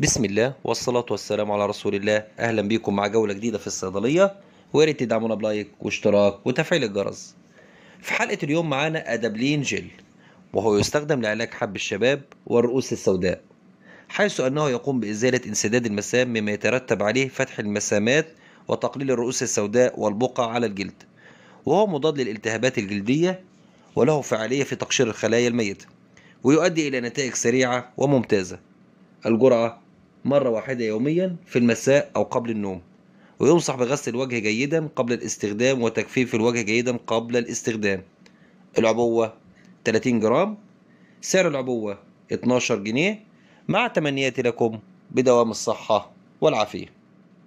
بسم الله والصلاة والسلام على رسول الله أهلا بيكم مع جولة جديدة في الصيدلية وياريت تدعمونا بلايك واشتراك وتفعيل الجرس في حلقة اليوم معانا أدابلين جل وهو يستخدم لعلاج حب الشباب والرؤوس السوداء حيث أنه يقوم بإزالة انسداد المسام مما يترتب عليه فتح المسامات وتقليل الرؤوس السوداء والبقع على الجلد وهو مضاد للالتهابات الجلدية وله فعالية في تقشير الخلايا الميتة ويؤدي إلى نتائج سريعة وممتازة الجرعة مرة واحدة يوميا في المساء أو قبل النوم وينصح بغسل الوجه جيدا قبل الاستخدام وتجفيف الوجه جيدا قبل الاستخدام العبوة 30 جرام سعر العبوة 12 جنيه مع تمنياتي لكم بدوام الصحة والعافية